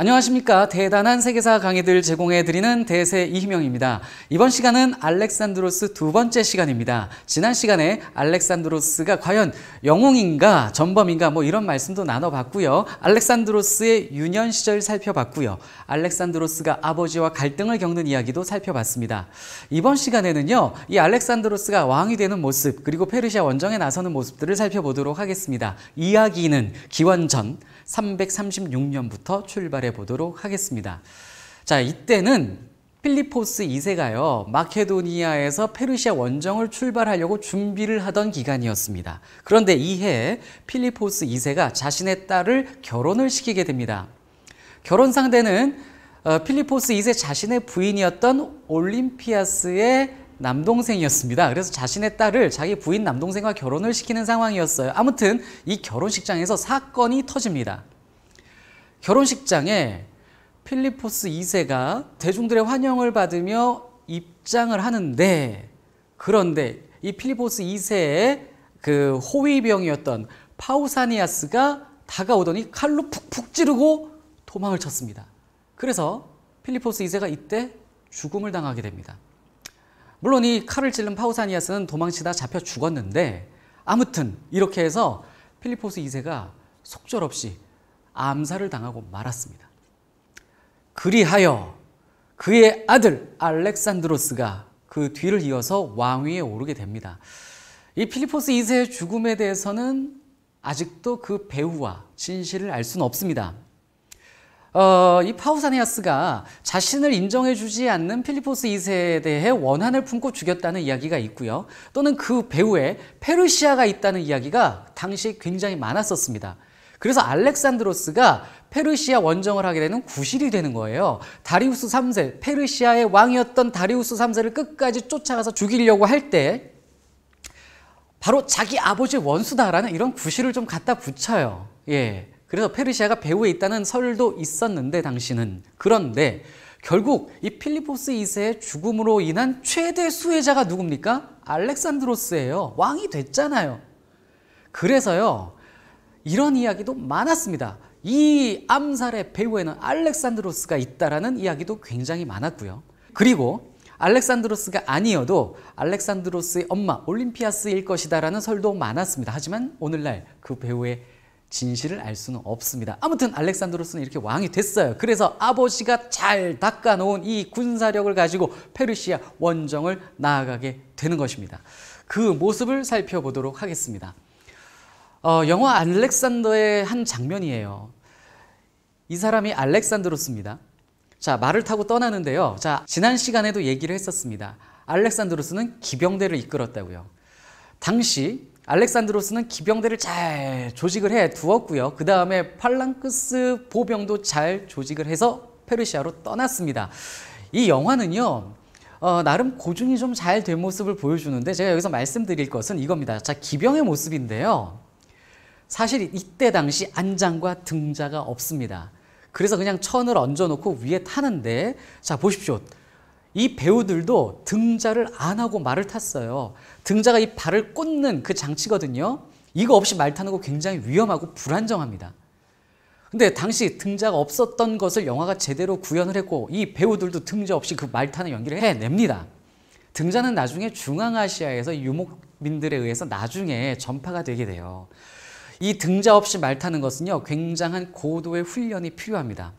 안녕하십니까. 대단한 세계사 강의들 제공해드리는 대세 이희명입니다. 이번 시간은 알렉산드로스 두 번째 시간입니다. 지난 시간에 알렉산드로스가 과연 영웅인가 전범인가 뭐 이런 말씀도 나눠봤고요. 알렉산드로스의 유년 시절 살펴봤고요. 알렉산드로스가 아버지와 갈등을 겪는 이야기도 살펴봤습니다. 이번 시간에는요. 이 알렉산드로스가 왕이 되는 모습 그리고 페르시아 원정에 나서는 모습들을 살펴보도록 하겠습니다. 이야기는 기원전 336년부터 출발해 보도록 하겠습니다. 자, 이때는 필리포스 2세가요, 마케도니아에서 페르시아 원정을 출발하려고 준비를 하던 기간이었습니다. 그런데 이해 에 필리포스 2세가 자신의 딸을 결혼을 시키게 됩니다. 결혼 상대는 어, 필리포스 2세 자신의 부인이었던 올림피아스의 남동생이었습니다. 그래서 자신의 딸을 자기 부인 남동생과 결혼을 시키는 상황이었어요. 아무튼 이 결혼식장에서 사건이 터집니다. 결혼식장에 필리포스 2세가 대중들의 환영을 받으며 입장을 하는데 그런데 이 필리포스 2세의 그 호위병이었던 파우사니아스가 다가오더니 칼로 푹푹 찌르고 도망을 쳤습니다. 그래서 필리포스 2세가 이때 죽음을 당하게 됩니다. 물론 이 칼을 찔른 파우사니아스는 도망치다 잡혀 죽었는데 아무튼 이렇게 해서 필리포스 2세가 속절없이 암살을 당하고 말았습니다. 그리하여 그의 아들 알렉산드로스가 그 뒤를 이어서 왕위에 오르게 됩니다. 이 필리포스 2세의 죽음에 대해서는 아직도 그 배후와 진실을 알 수는 없습니다. 어, 이 파우사니아스가 자신을 인정해주지 않는 필리포스 2세에 대해 원한을 품고 죽였다는 이야기가 있고요. 또는 그 배후에 페르시아가 있다는 이야기가 당시 굉장히 많았었습니다. 그래서 알렉산드로스가 페르시아 원정을 하게 되는 구실이 되는 거예요. 다리우스 3세, 페르시아의 왕이었던 다리우스 3세를 끝까지 쫓아가서 죽이려고 할 때 바로 자기 아버지 의 원수다라는 이런 구실을 좀 갖다 붙여요. 예. 그래서 페르시아가 배후에 있다는 설도 있었는데 당신은 그런데 결국 이 필리포스 2세의 죽음으로 인한 최대 수혜자가 누굽니까? 알렉산드로스예요. 왕이 됐잖아요. 그래서요. 이런 이야기도 많았습니다. 이 암살의 배후에는 알렉산드로스가 있다라는 이야기도 굉장히 많았고요. 그리고 알렉산드로스가 아니어도 알렉산드로스의 엄마 올림피아스일 것이다라는 설도 많았습니다. 하지만 오늘날 그배후에 진실을 알 수는 없습니다. 아무튼 알렉산드로스는 이렇게 왕이 됐어요. 그래서 아버지가 잘 닦아놓은 이 군사력을 가지고 페르시아 원정을 나아가게 되는 것입니다. 그 모습을 살펴보도록 하겠습니다. 어, 영화 알렉산더의 한 장면이에요. 이 사람이 알렉산드로스입니다. 자, 말을 타고 떠나는데요. 자, 지난 시간에도 얘기를 했었습니다. 알렉산드로스는 기병대를 이끌었다고요. 당시 알렉산드로스는 기병대를 잘 조직을 해 두었고요. 그 다음에 팔랑크스 보병도 잘 조직을 해서 페르시아로 떠났습니다. 이 영화는요. 어, 나름 고증이 좀 잘 된 모습을 보여주는데 제가 여기서 말씀드릴 것은 이겁니다. 자, 기병의 모습인데요. 사실 이때 당시 안장과 등자가 없습니다. 그래서 그냥 천을 얹어놓고 위에 타는데 자 보십시오. 이 배우들도 등자를 안 하고 말을 탔어요. 등자가 이 발을 꽂는 그 장치거든요. 이거 없이 말 타는 거 굉장히 위험하고 불안정합니다. 근데 당시 등자가 없었던 것을 영화가 제대로 구현을 했고 이 배우들도 등자 없이 그 말 타는 연기를 해냅니다. 등자는 나중에 중앙아시아에서 유목민들에 의해서 나중에 전파가 되게 돼요. 이 등자 없이 말 타는 것은요, 굉장한 고도의 훈련이 필요합니다.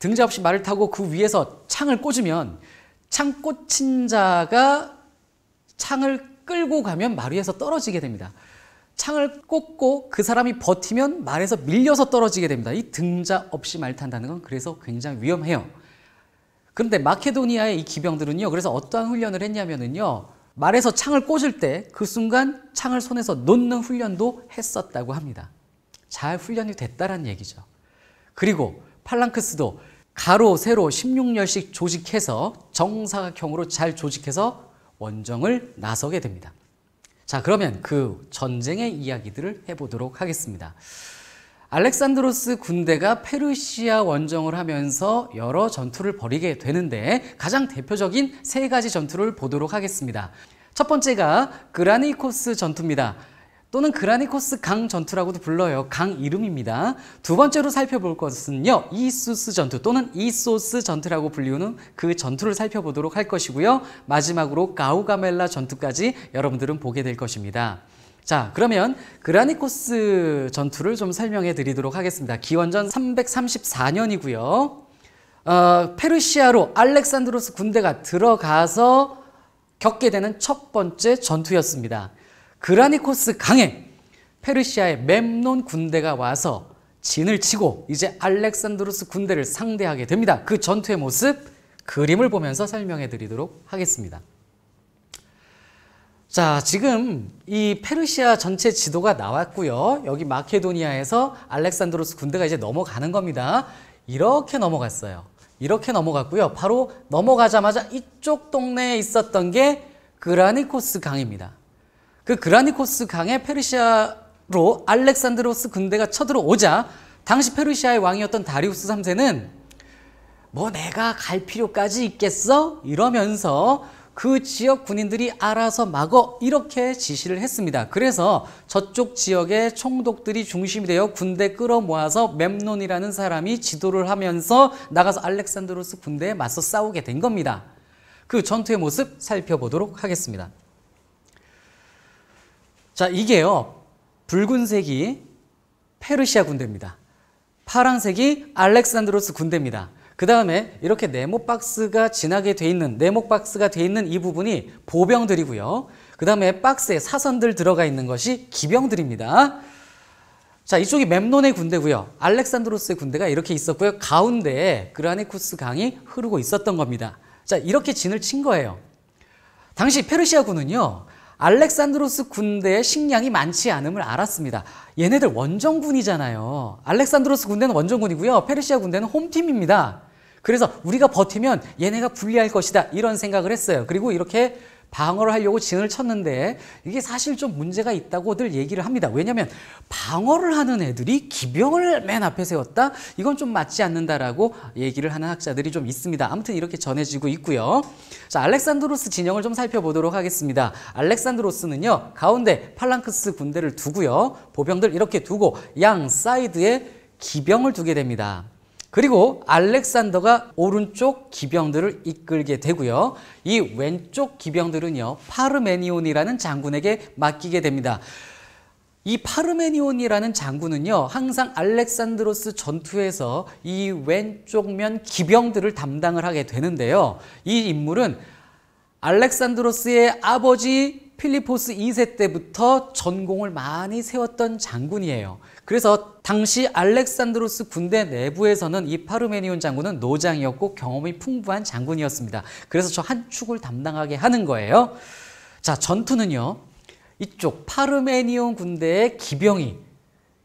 등자 없이 말을 타고 그 위에서 창을 꽂으면 창 꽂힌 자가 창을 끌고 가면 말 위에서 떨어지게 됩니다. 창을 꽂고 그 사람이 버티면 말에서 밀려서 떨어지게 됩니다. 이 등자 없이 말 탄다는 건 그래서 굉장히 위험해요. 그런데 마케도니아의 이 기병들은요. 그래서 어떠한 훈련을 했냐면은요. 말에서 창을 꽂을 때 그 순간 창을 손에서 놓는 훈련도 했었다고 합니다. 잘 훈련이 됐다란 얘기죠. 그리고 팔랑크스도 가로, 세로 16열씩 조직해서 정사각형으로 잘 조직해서 원정을 나서게 됩니다. 자, 그러면 그 전쟁의 이야기들을 해보도록 하겠습니다. 알렉산드로스 군대가 페르시아 원정을 하면서 여러 전투를 벌이게 되는데 가장 대표적인 세 가지 전투를 보도록 하겠습니다. 첫 번째가 그라니코스 전투입니다. 또는 그라니코스 강 전투라고도 불러요. 강 이름입니다. 두 번째로 살펴볼 것은요. 이소스 전투 또는 이소스 전투라고 불리우는 그 전투를 살펴보도록 할 것이고요. 마지막으로 가우가멜라 전투까지 여러분들은 보게 될 것입니다. 자 그러면 그라니코스 전투를 좀 설명해 드리도록 하겠습니다. 기원전 334년이고요. 어, 페르시아로 알렉산드로스 군대가 들어가서 겪게 되는 첫 번째 전투였습니다. 그라니코스 강에 페르시아의 맴논 군대가 와서 진을 치고 이제 알렉산드로스 군대를 상대하게 됩니다. 그 전투의 모습 그림을 보면서 설명해 드리도록 하겠습니다. 자, 지금 이 페르시아 전체 지도가 나왔고요. 여기 마케도니아에서 알렉산드로스 군대가 이제 넘어가는 겁니다. 이렇게 넘어갔어요. 이렇게 넘어갔고요. 바로 넘어가자마자 이쪽 동네에 있었던 게 그라니코스 강입니다. 그 그라니코스 강에 페르시아로 알렉산드로스 군대가 쳐들어오자 당시 페르시아의 왕이었던 다리우스 3세는 뭐 내가 갈 필요까지 있겠어? 이러면서 그 지역 군인들이 알아서 막어 이렇게 지시를 했습니다. 그래서 저쪽 지역의 총독들이 중심이 되어 군대 끌어모아서 맴논이라는 사람이 지도를 하면서 나가서 알렉산드로스 군대에 맞서 싸우게 된 겁니다. 그 전투의 모습 살펴보도록 하겠습니다. 자, 이게요. 붉은색이 페르시아 군대입니다. 파란색이 알렉산드로스 군대입니다. 그 다음에 이렇게 네모 박스가 진하게 돼 있는 네모 박스가 돼 있는 이 부분이 보병들이고요. 그 다음에 박스에 사선들 들어가 있는 것이 기병들입니다. 자 이쪽이 맵논의 군대고요. 알렉산드로스의 군대가 이렇게 있었고요. 가운데에 그라니쿠스 강이 흐르고 있었던 겁니다. 자 이렇게 진을 친 거예요. 당시 페르시아군은요. 알렉산드로스 군대의 식량이 많지 않음을 알았습니다. 얘네들 원정군이잖아요. 알렉산드로스 군대는 원정군이고요. 페르시아 군대는 홈팀입니다. 그래서 우리가 버티면 얘네가 불리할 것이다. 이런 생각을 했어요. 그리고 이렇게 방어를 하려고 진을 쳤는데 이게 사실 좀 문제가 있다고들 얘기를 합니다. 왜냐하면 방어를 하는 애들이 기병을 맨 앞에 세웠다? 이건 좀 맞지 않는다라고 얘기를 하는 학자들이 좀 있습니다. 아무튼 이렇게 전해지고 있고요. 자, 알렉산드로스 진영을 좀 살펴보도록 하겠습니다. 알렉산드로스는요. 가운데 팔랑크스 군대를 두고요. 보병들 이렇게 두고 양 사이드에 기병을 두게 됩니다. 그리고 알렉산더가 오른쪽 기병들을 이끌게 되고요. 이 왼쪽 기병들은요. 파르메니온이라는 장군에게 맡기게 됩니다. 이 파르메니온이라는 장군은요, 항상 알렉산드로스 전투에서 이 왼쪽 면 기병들을 담당을 하게 되는데요. 이 인물은 알렉산드로스의 아버지 필리포스 2세 때부터 전공을 많이 세웠던 장군이에요. 그래서 당시 알렉산드로스 군대 내부에서는 이 파르메니온 장군은 노장이었고 경험이 풍부한 장군이었습니다. 그래서 저 한 축을 담당하게 하는 거예요. 자, 전투는요. 이쪽 파르메니온 군대의 기병이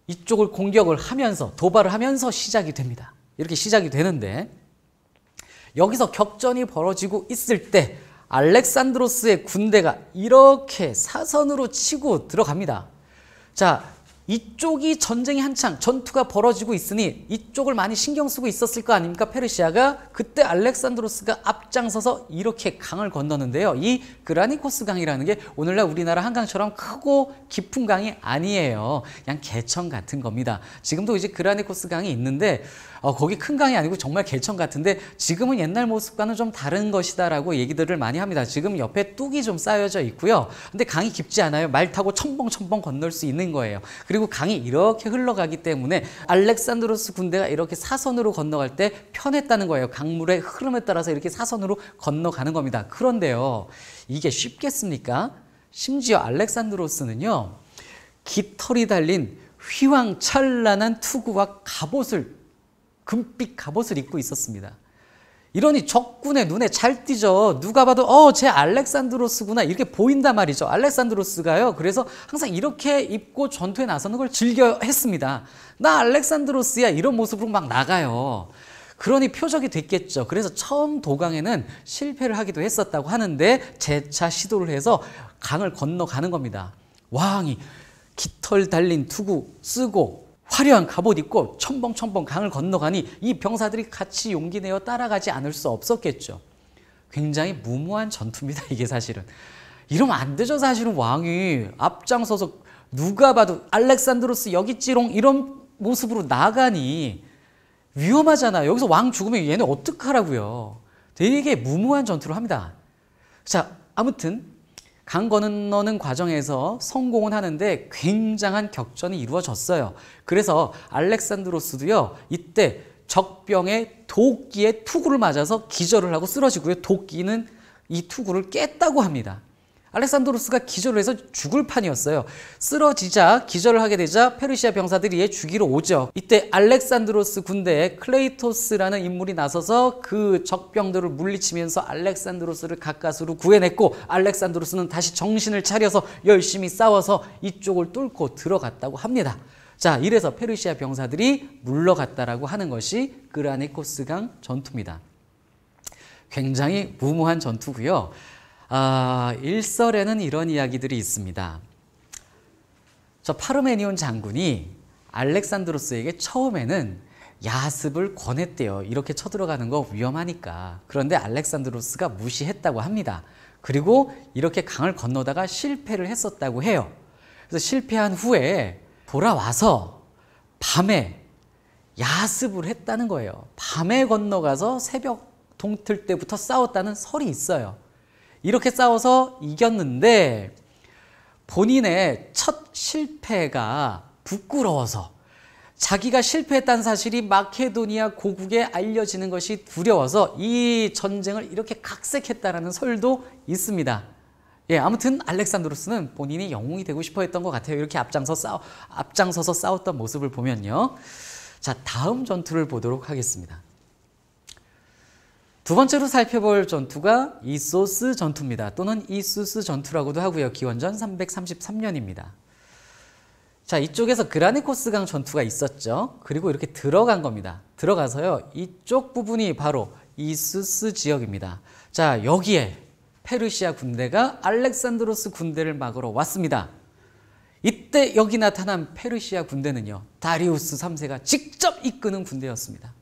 이쪽을 공격을 하면서 도발을 하면서 시작이 됩니다. 이렇게 시작이 되는데 여기서 격전이 벌어지고 있을 때 알렉산드로스의 군대가 이렇게 사선으로 치고 들어갑니다. 자, 이쪽이 전쟁이 한창 전투가 벌어지고 있으니 이쪽을 많이 신경 쓰고 있었을 거 아닙니까 페르시아가 그때 알렉산드로스가 앞장서서 이렇게 강을 건너는데요 이 그라니코스 강이라는 게 오늘날 우리나라 한강처럼 크고 깊은 강이 아니에요 그냥 개천 같은 겁니다 지금도 이제 그라니코스 강이 있는데 어, 거기 큰 강이 아니고 정말 개천 같은데 지금은 옛날 모습과는 좀 다른 것이다라고 얘기들을 많이 합니다. 지금 옆에 뚝이 좀 쌓여져 있고요. 근데 강이 깊지 않아요. 말 타고 첨벙첨벙 건널 수 있는 거예요. 그리고 강이 이렇게 흘러가기 때문에 알렉산드로스 군대가 이렇게 사선으로 건너갈 때 편했다는 거예요. 강물의 흐름에 따라서 이렇게 사선으로 건너가는 겁니다. 그런데요. 이게 쉽겠습니까? 심지어 알렉산드로스는요. 깃털이 달린 휘황찬란한 투구와 갑옷을 금빛 갑옷을 입고 있었습니다. 이러니 적군의 눈에 잘 띄죠. 누가 봐도 어, 제 알렉산드로스구나 이렇게 보인단 말이죠. 알렉산드로스가요. 그래서 항상 이렇게 입고 전투에 나서는 걸 즐겨 했습니다. 나 알렉산드로스야 이런 모습으로 막 나가요. 그러니 표적이 됐겠죠. 그래서 처음 도강에는 실패를 하기도 했었다고 하는데 재차 시도를 해서 강을 건너가는 겁니다. 왕이 깃털 달린 투구 쓰고 화려한 갑옷 입고 첨벙첨벙 강을 건너가니 이 병사들이 같이 용기 내어 따라가지 않을 수 없었겠죠. 굉장히 무모한 전투입니다. 이게 사실은. 이러면 안 되죠. 사실은 왕이 앞장서서 누가 봐도 알렉산드로스 여기찌롱 이런 모습으로 나가니 위험하잖아요. 여기서 왕 죽으면 얘네 어떡하라고요. 되게 무모한 전투를 합니다. 자, 아무튼 강 건너는 과정에서 성공은 하는데 굉장한 격전이 이루어졌어요. 그래서 알렉산드로스도요, 이때 적병의 도끼에 투구를 맞아서 기절을 하고 쓰러지고요. 도끼는 이 투구를 깼다고 합니다. 알렉산드로스가 기절을 해서 죽을 판이었어요. 쓰러지자 기절을 하게 되자 페르시아 병사들이 얘 죽이러 오죠. 이때 알렉산드로스 군대에 클레이토스라는 인물이 나서서 그 적병들을 물리치면서 알렉산드로스를 가까스로 구해냈고 알렉산드로스는 다시 정신을 차려서 열심히 싸워서 이쪽을 뚫고 들어갔다고 합니다. 자, 이래서 페르시아 병사들이 물러갔다라고 하는 것이 그라네코스강 전투입니다. 굉장히 무모한 전투고요. 아, 일설에는 이런 이야기들이 있습니다. 저 파르메니온 장군이 알렉산드로스에게 처음에는 야습을 권했대요. 이렇게 쳐들어가는 거 위험하니까. 그런데 알렉산드로스가 무시했다고 합니다. 그리고 이렇게 강을 건너다가 실패를 했었다고 해요. 그래서 실패한 후에 돌아와서 밤에 야습을 했다는 거예요. 밤에 건너가서 새벽 동틀 때부터 싸웠다는 설이 있어요. 이렇게 싸워서 이겼는데 본인의 첫 실패가 부끄러워서 자기가 실패했다는 사실이 마케도니아 고국에 알려지는 것이 두려워서 이 전쟁을 이렇게 각색했다라는 설도 있습니다. 예, 아무튼 알렉산드로스는 본인이 영웅이 되고 싶어 했던 것 같아요. 이렇게 앞장서 싸워, 앞장서서 싸웠던 모습을 보면요. 자, 다음 전투를 보도록 하겠습니다. 두 번째로 살펴볼 전투가 이소스 전투입니다. 또는 이수스 전투라고도 하고요. 기원전 333년입니다. 자, 이쪽에서 그라니코스 강 전투가 있었죠. 그리고 이렇게 들어간 겁니다. 들어가서요. 이쪽 부분이 바로 이수스 지역입니다. 자, 여기에 페르시아 군대가 알렉산드로스 군대를 막으러 왔습니다. 이때 여기 나타난 페르시아 군대는요. 다리우스 3세가 직접 이끄는 군대였습니다.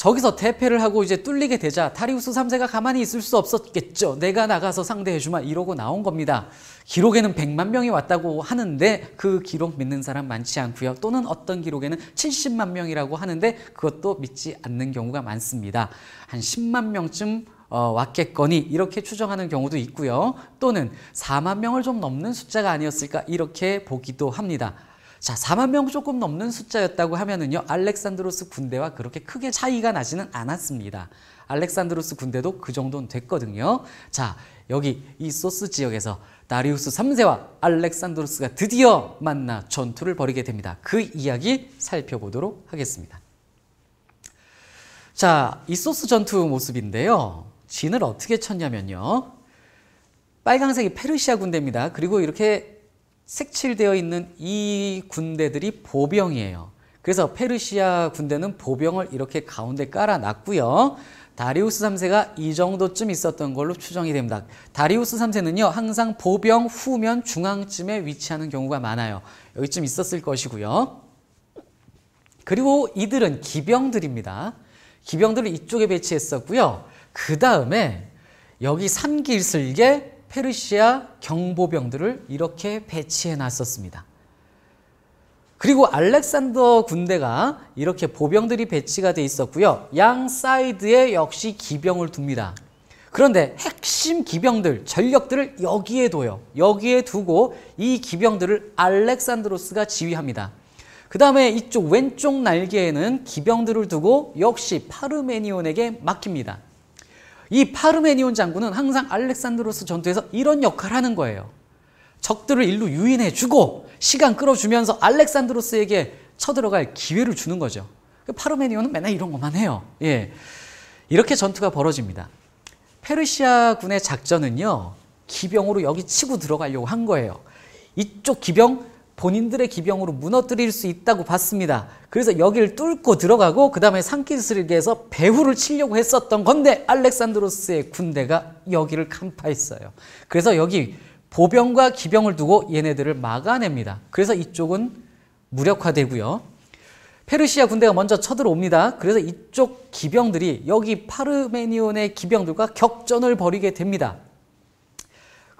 저기서 대패를 하고 이제 뚫리게 되자 타리우스 3세가 가만히 있을 수 없었겠죠. 내가 나가서 상대해주마 이러고 나온 겁니다. 기록에는 100만 명이 왔다고 하는데 그 기록 믿는 사람 많지 않고요. 또는 어떤 기록에는 70만 명이라고 하는데 그것도 믿지 않는 경우가 많습니다. 한 10만 명쯤 어, 왔겠거니 이렇게 추정하는 경우도 있고요. 또는 4만 명을 좀 넘는 숫자가 아니었을까 이렇게 보기도 합니다. 자, 4만 명 조금 넘는 숫자였다고 하면은요, 알렉산드로스 군대와 그렇게 크게 차이가 나지는 않았습니다. 알렉산드로스 군대도 그 정도는 됐거든요. 자, 여기 이 소스 지역에서 다리우스 3세와 알렉산드로스가 드디어 만나 전투를 벌이게 됩니다. 그 이야기 살펴보도록 하겠습니다. 자, 이 소스 전투 모습인데요. 진을 어떻게 쳤냐면요. 빨강색이 페르시아 군대입니다. 그리고 이렇게 색칠되어 있는 이 군대들이 보병이에요. 그래서 페르시아 군대는 보병을 이렇게 가운데 깔아놨고요. 다리우스 3세가 이 정도쯤 있었던 걸로 추정이 됩니다. 다리우스 3세는요. 항상 보병 후면 중앙쯤에 위치하는 경우가 많아요. 여기쯤 있었을 것이고요. 그리고 이들은 기병들입니다. 기병들을 이쪽에 배치했었고요. 그 다음에 여기 삼길슬개 페르시아 경보병들을 이렇게 배치해 놨었습니다. 그리고 알렉산더 군대가 이렇게 보병들이 배치가 돼 있었고요. 양 사이드에 역시 기병을 둡니다. 그런데 핵심 기병들, 전력들을 여기에 둬요. 여기에 두고 이 기병들을 알렉산드로스가 지휘합니다. 그 다음에 이쪽 왼쪽 날개에는 기병들을 두고 역시 파르메니온에게 맡깁니다. 이 파르메니온 장군은 항상 알렉산드로스 전투에서 이런 역할을 하는 거예요. 적들을 일로 유인해 주고 시간 끌어주면서 알렉산드로스에게 쳐들어갈 기회를 주는 거죠. 그 파르메니온은 맨날 이런 것만 해요. 예. 이렇게 전투가 벌어집니다. 페르시아군의 작전은요. 기병으로 여기 치고 들어가려고 한 거예요. 이쪽 기병 본인들의 기병으로 무너뜨릴 수 있다고 봤습니다. 그래서 여기를 뚫고 들어가고 그 다음에 산기슭에서 배후를 치려고 했었던 건데 알렉산드로스의 군대가 여기를 간파했어요. 그래서 여기 보병과 기병을 두고 얘네들을 막아냅니다. 그래서 이쪽은 무력화되고요. 페르시아 군대가 먼저 쳐들어옵니다. 그래서 이쪽 기병들이 여기 파르메니온의 기병들과 격전을 벌이게 됩니다.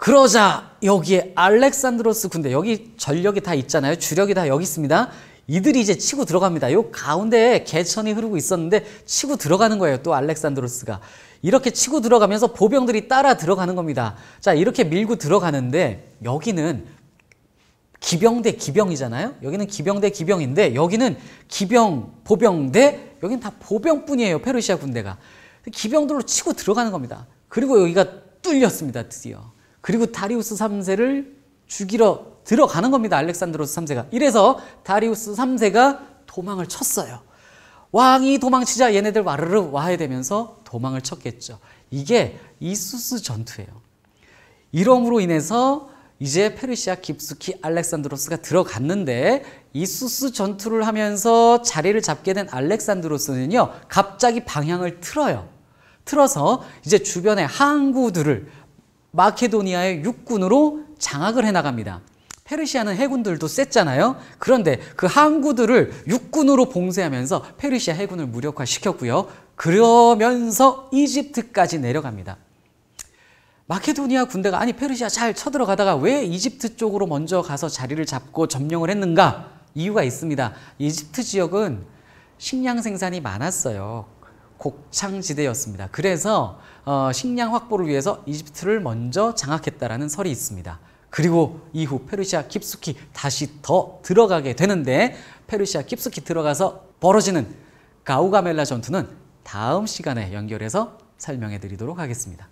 그러자 여기에 알렉산드로스 군대 여기 전력이 다 있잖아요. 주력이 다 여기 있습니다. 이들이 이제 치고 들어갑니다. 요 가운데에 개천이 흐르고 있었는데 치고 들어가는 거예요. 또 알렉산드로스가. 이렇게 치고 들어가면서 보병들이 따라 들어가는 겁니다. 자, 이렇게 밀고 들어가는데 여기는 기병 대 기병이잖아요. 여기는 기병 대 기병인데 여기는 기병, 보병 대 여기는 다 보병뿐이에요. 페르시아 군대가. 기병들로 치고 들어가는 겁니다. 그리고 여기가 뚫렸습니다. 드디어. 그리고 다리우스 3세를 죽이러 들어가는 겁니다. 알렉산드로스 3세가. 이래서 다리우스 3세가 도망을 쳤어요. 왕이 도망치자 얘네들 와르르 와야 되면서 도망을 쳤겠죠. 이게 이수스 전투예요. 이러므로 인해서 이제 페르시아 깊숙이 알렉산드로스가 들어갔는데 이수스 전투를 하면서 자리를 잡게 된 알렉산드로스는요 갑자기 방향을 틀어요. 틀어서 이제 주변의 항구들을 마케도니아의 육군으로 장악을 해나갑니다. 페르시아는 해군들도 셌잖아요. 그런데 그 항구들을 육군으로 봉쇄하면서 페르시아 해군을 무력화시켰고요. 그러면서 이집트까지 내려갑니다. 마케도니아 군대가 아니 페르시아 잘 쳐들어가다가 왜 이집트 쪽으로 먼저 가서 자리를 잡고 점령을 했는가? 이유가 있습니다. 이집트 지역은 식량 생산이 많았어요. 곡창지대였습니다. 그래서 어, 식량 확보를 위해서 이집트를 먼저 장악했다라는 설이 있습니다. 그리고 이후 페르시아 깊숙이 다시 더 들어가게 되는데 페르시아 깊숙이 들어가서 벌어지는 가우가멜라 전투는 다음 시간에 연결해서 설명해 드리도록 하겠습니다.